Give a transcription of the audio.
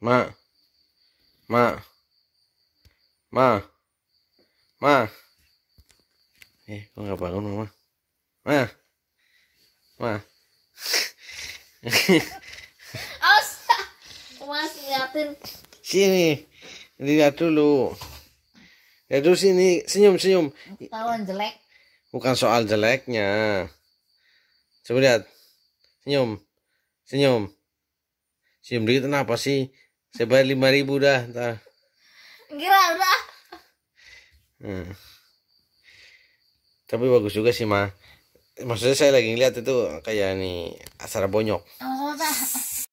Ma. Ma. Ma. Ma. Eh, kok gak bangun mama? Ma. Ma. Aus. Mas liatin. Sini. Lihat dulu. ya dulu sini. Senyum, senyum. Taruhan jelek. Bukan soal jeleknya. Coba lihat. Senyum. Senyum. Senyum dikit kenapa sih? Saya lima ribu dah Entah. Gila, udah. Hmm. Tapi bagus juga sih ma. Maksudnya saya lagi lihat itu kayak nih acara bonyok. Oh,